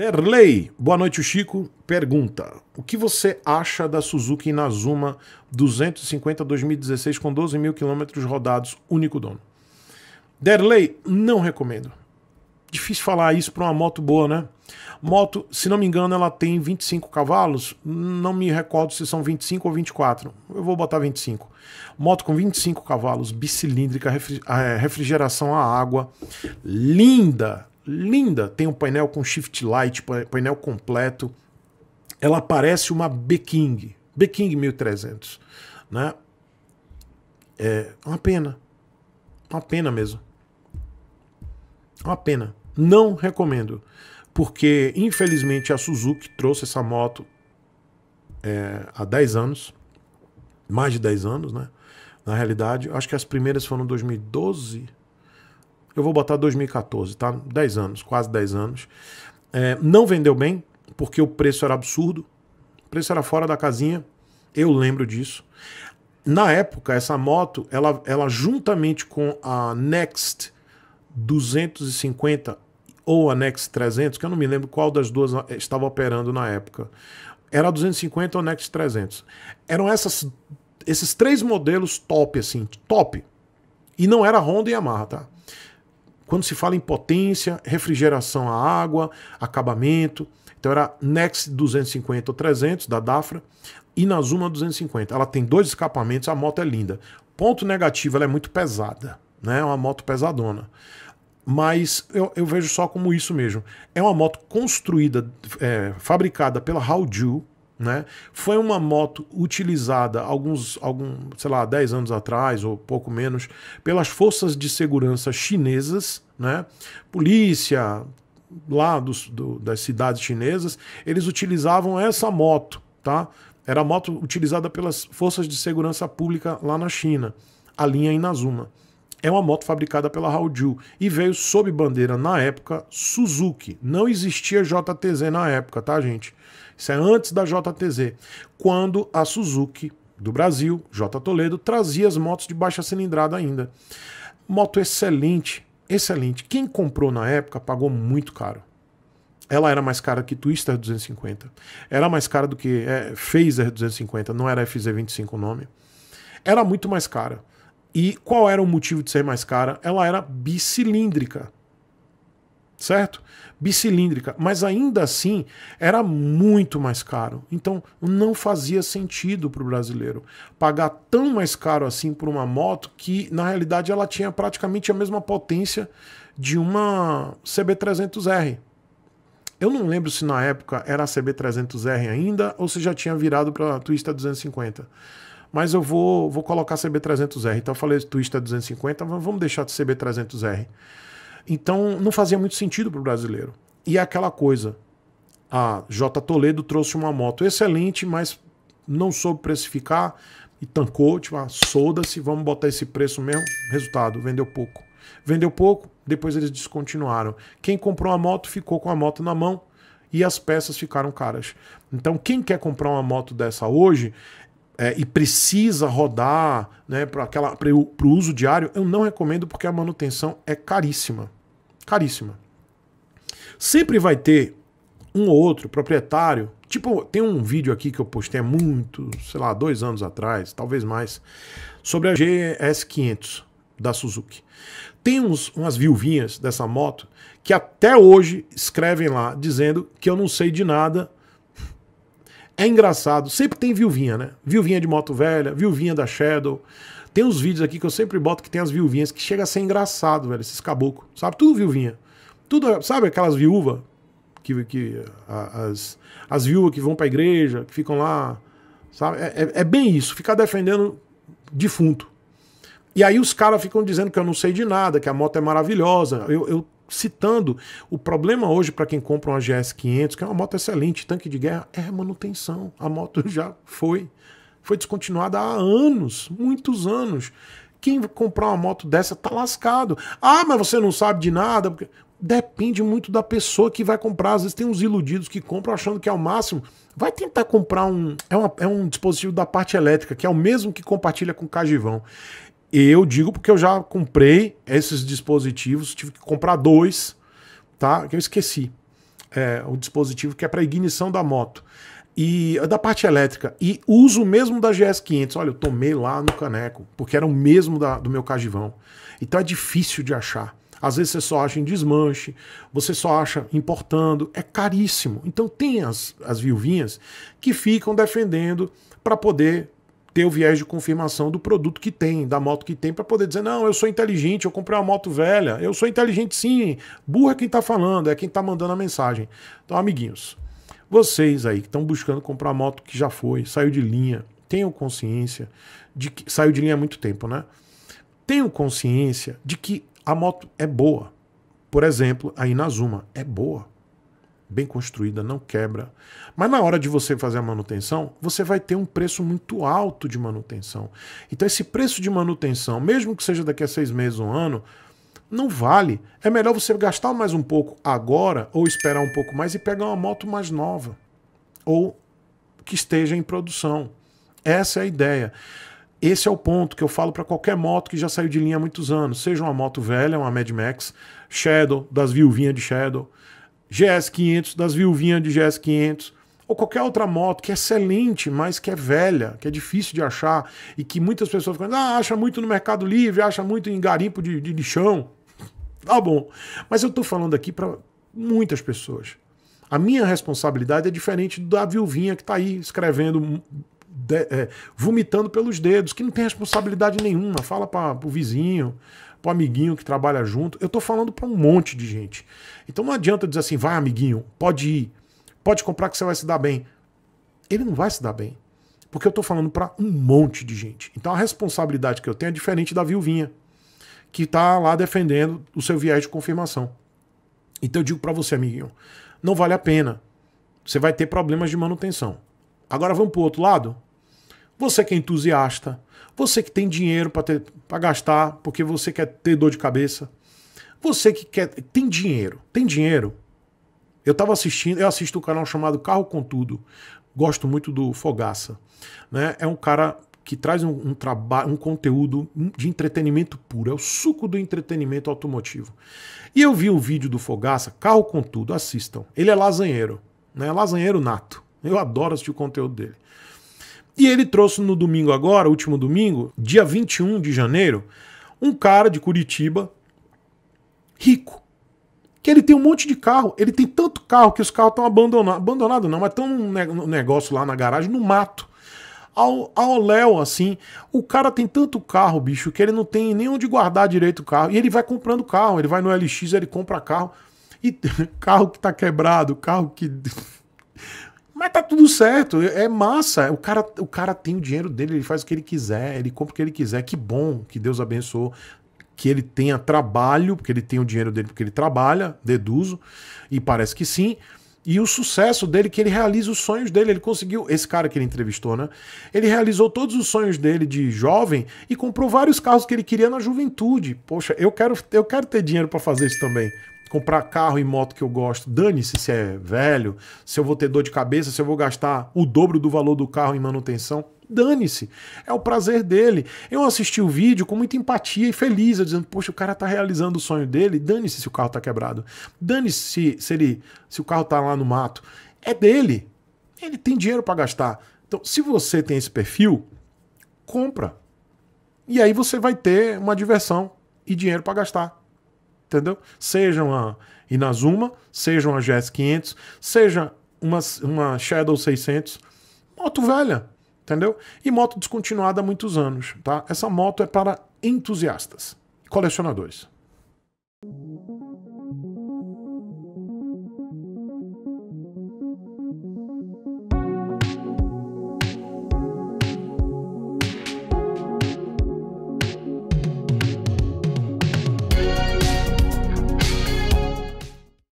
Derley, boa noite, Chico. Pergunta: O que você acha da Suzuki Inazuma 250 2016 com 12 mil quilômetros rodados, único dono? Derley, não recomendo. Difícil falar isso para uma moto boa, né? Moto, se não me engano, ela tem 25 cavalos. Não me recordo se são 25 ou 24. Eu vou botar 25. Moto com 25 cavalos, bicilíndrica, eh, refrigeração a água, linda, linda, tem um painel com shift light, painel completo. Ela parece uma beking beking 1300, né? É uma pena. Uma pena mesmo. Uma pena. Não recomendo. Porque, infelizmente, a Suzuki trouxe essa moto é, há 10 anos. Mais de 10 anos, né? Na realidade, acho que as primeiras foram 2012 eu vou botar 2014, tá? 10 anos, quase 10 anos. É, não vendeu bem, porque o preço era absurdo, o preço era fora da casinha, eu lembro disso. Na época, essa moto, ela, ela juntamente com a Next 250 ou a Next 300, que eu não me lembro qual das duas é, estava operando na época, era a 250 ou a Next 300. Eram essas, esses três modelos top, assim, top. E não era Honda e Yamaha, tá? Quando se fala em potência, refrigeração à água, acabamento. Então era Nex 250 ou 300 da Dafra e Nazuma 250. Ela tem dois escapamentos, a moto é linda. Ponto negativo, ela é muito pesada, né? É uma moto pesadona. Mas eu, eu vejo só como isso mesmo. É uma moto construída, é, fabricada pela Hauju, né? Foi uma moto utilizada alguns, algum, sei lá, 10 anos atrás ou pouco menos, pelas forças de segurança chinesas, né? polícia lá dos, do, das cidades chinesas, eles utilizavam essa moto, tá? Era a moto utilizada pelas forças de segurança pública lá na China, a linha Inazuma é uma moto fabricada pela Haudiu e veio sob bandeira na época Suzuki. Não existia JTZ na época, tá, gente? Isso é antes da JTZ, quando a Suzuki do Brasil, J Toledo, trazia as motos de baixa cilindrada ainda. Moto excelente, excelente. Quem comprou na época pagou muito caro. Ela era mais cara que Twister 250. Era mais cara do que é, Phaser 250, não era FZ25 o nome. Era muito mais cara. E qual era o motivo de ser mais cara? Ela era bicilíndrica. Certo? Bicilíndrica, mas ainda assim era muito mais caro. Então não fazia sentido para o brasileiro pagar tão mais caro assim por uma moto que na realidade ela tinha praticamente a mesma potência de uma CB300R. Eu não lembro se na época era a CB300R ainda ou se já tinha virado para a Twista 250 mas eu vou, vou colocar CB300R. Então eu falei Twister é 250, vamos deixar de CB300R. Então não fazia muito sentido para o brasileiro. E é aquela coisa, a J Toledo trouxe uma moto excelente, mas não soube precificar e tancou, tipo, ah, solda-se, vamos botar esse preço mesmo. Resultado, vendeu pouco. Vendeu pouco, depois eles descontinuaram. Quem comprou a moto ficou com a moto na mão e as peças ficaram caras. Então, quem quer comprar uma moto dessa hoje, é, e precisa rodar né, para o uso diário, eu não recomendo porque a manutenção é caríssima. Caríssima. Sempre vai ter um ou outro proprietário. Tipo, tem um vídeo aqui que eu postei há muito, sei lá, dois anos atrás, talvez mais, sobre a GS500 da Suzuki. Tem uns, umas viuvinhas dessa moto que até hoje escrevem lá dizendo que eu não sei de nada é engraçado, sempre tem viuvinha, né? Viuvinha de moto velha, viuvinha da Shadow. Tem uns vídeos aqui que eu sempre boto que tem as viuvinhas que chega a ser engraçado, velho, esses caboclos. Sabe? Tudo viuvinha. Tudo, sabe aquelas viúvas que, que as, as viúvas que vão pra igreja, que ficam lá, sabe? É, é, é bem isso, ficar defendendo defunto. E aí os caras ficam dizendo que eu não sei de nada, que a moto é maravilhosa. Eu, eu citando, o problema hoje para quem compra uma GS500, que é uma moto excelente, tanque de guerra, é a manutenção. A moto já foi. Foi descontinuada há anos, muitos anos. Quem comprar uma moto dessa tá lascado. Ah, mas você não sabe de nada. Depende muito da pessoa que vai comprar. Às vezes tem uns iludidos que compram achando que é o máximo. Vai tentar comprar um. É, uma, é um dispositivo da parte elétrica, que é o mesmo que compartilha com o Cagivão. Eu digo porque eu já comprei esses dispositivos, tive que comprar dois, tá? Que eu esqueci. É, o dispositivo que é para ignição da moto e é da parte elétrica e uso mesmo da GS 500. Olha, eu tomei lá no caneco porque era o mesmo da, do meu cajivão. Então é difícil de achar. Às vezes você só acha em desmanche, você só acha importando, é caríssimo. Então tem as, as viuvinhas que ficam defendendo para poder ter o viés de confirmação do produto que tem, da moto que tem, para poder dizer: não, eu sou inteligente, eu comprei uma moto velha, eu sou inteligente sim. Burra é quem está falando, é quem está mandando a mensagem. Então, amiguinhos, vocês aí que estão buscando comprar moto que já foi, saiu de linha, tenham consciência de que. saiu de linha há muito tempo, né? Tenham consciência de que a moto é boa. Por exemplo, a Inazuma é boa bem construída, não quebra. Mas na hora de você fazer a manutenção, você vai ter um preço muito alto de manutenção. Então, esse preço de manutenção, mesmo que seja daqui a seis meses, um ano, não vale. É melhor você gastar mais um pouco agora ou esperar um pouco mais e pegar uma moto mais nova ou que esteja em produção. Essa é a ideia. Esse é o ponto que eu falo para qualquer moto que já saiu de linha há muitos anos, seja uma moto velha, uma Mad Max, Shadow, das viuvinhas de Shadow, GS500, das viuvinhas de GS500, ou qualquer outra moto que é excelente, mas que é velha, que é difícil de achar e que muitas pessoas ficam, ah, acha muito no Mercado Livre, acha muito em garimpo de, de lixão. Tá bom. Mas eu estou falando aqui para muitas pessoas. A minha responsabilidade é diferente da viuvinha que está aí escrevendo, de, é, vomitando pelos dedos, que não tem responsabilidade nenhuma. Fala para o vizinho, pro amiguinho que trabalha junto. Eu tô falando para um monte de gente. Então não adianta dizer assim, vai amiguinho, pode ir, pode comprar que você vai se dar bem. Ele não vai se dar bem. Porque eu tô falando para um monte de gente. Então a responsabilidade que eu tenho é diferente da viuvinha, que tá lá defendendo o seu viés de confirmação. Então eu digo para você, amiguinho, não vale a pena. Você vai ter problemas de manutenção. Agora vamos pro outro lado? Você que é entusiasta, você que tem dinheiro para gastar, porque você quer ter dor de cabeça, você que quer tem dinheiro, tem dinheiro. Eu estava assistindo, eu assisto um canal chamado Carro com Tudo. Gosto muito do Fogaça, né? É um cara que traz um, um trabalho, um conteúdo de entretenimento puro, é o suco do entretenimento automotivo. E eu vi um vídeo do Fogaça, Carro com Tudo, assistam. Ele é lasanheiro, né? Lasanheiro nato. Eu adoro assistir o conteúdo dele. E ele trouxe no domingo agora, último domingo, dia 21 de janeiro, um cara de Curitiba rico. Que ele tem um monte de carro, ele tem tanto carro que os carros estão abandonados, abandonado não, mas estão num negócio lá na garagem, no mato. Ao, ao Léo, assim, o cara tem tanto carro, bicho, que ele não tem nem onde guardar direito o carro. E ele vai comprando carro, ele vai no LX, ele compra carro. E carro que tá quebrado, carro que mas tá tudo certo, é, é massa. O cara, o cara tem o dinheiro dele, ele faz o que ele quiser, ele compra o que ele quiser. Que bom que Deus abençoou que ele tenha trabalho, porque ele tem o dinheiro dele porque ele trabalha, deduzo, e parece que sim. E o sucesso dele, que ele realiza os sonhos dele. Ele conseguiu, esse cara que ele entrevistou, né? Ele realizou todos os sonhos dele de jovem e comprou vários carros que ele queria na juventude. Poxa, eu quero, eu quero ter dinheiro para fazer isso também comprar carro e moto que eu gosto, dane-se se é velho, se eu vou ter dor de cabeça, se eu vou gastar o dobro do valor do carro em manutenção, dane-se. É o prazer dele. Eu assisti o vídeo com muita empatia e feliz, dizendo, poxa, o cara tá realizando o sonho dele, dane-se se o carro tá quebrado. Dane-se se ele se o carro tá lá no mato. É dele. Ele tem dinheiro para gastar. Então, se você tem esse perfil, compra. E aí você vai ter uma diversão e dinheiro para gastar entendeu? Sejam a Inazuma, sejam a GS 500, seja uma, uma Shadow 600, moto velha, entendeu? E moto descontinuada há muitos anos, tá? Essa moto é para entusiastas, colecionadores.